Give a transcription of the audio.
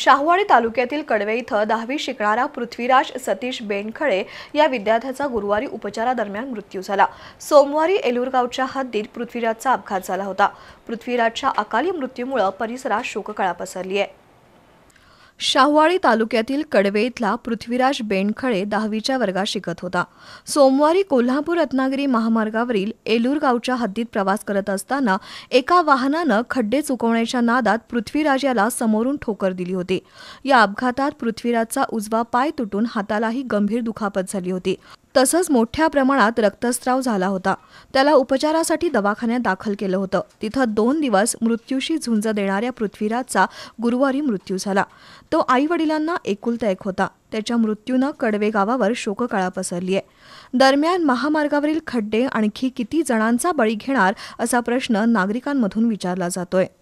शाहवाडी तालुक्यातील कडवे इथं दहावी शिकणारा पृथ्वीराज सतीश बेनखळे या विद्यार्थ्याचा गुरुवारी उपचारादरम्यान मृत्यू झाला सोमवारी गावच्या हद्दीत पृथ्वीराजचा अपघात झाला होता पृथ्वीराजच्या अकाली मृत्यूमुळे परिसरात शोककळा पसरली आहे शाहवाळी तालुक्यातील कडवे इथला पृथ्वीराज बेंडखळे दहावीच्या वर्गात शिकत होता सोमवारी कोल्हापूर रत्नागिरी महामार्गावरील एलूर गावच्या हद्दीत प्रवास करत असताना एका वाहनानं खड्डे चुकवण्याच्या नादात पृथ्वीराज याला समोरून ठोकर दिली होती या अपघातात पृथ्वीराजचा उजवा पाय तुटून हातालाही गंभीर दुखापत झाली होती तसंच मोठ्या प्रमाणात रक्तस्राव झाला होता त्याला उपचारासाठी दवाखान्यात दाखल केलं होतं तिथं दोन दिवस मृत्यूशी झुंज देणाऱ्या पृथ्वीराजचा गुरुवारी मृत्यू झाला तो आई आईवडिलांना एकुलता एक होता त्याच्या मृत्यूनं कडवे गावावर शोककळा पसरली आहे दरम्यान महामार्गावरील खड्डे आणखी किती जणांचा बळी घेणार असा प्रश्न नागरिकांमधून विचारला जातोय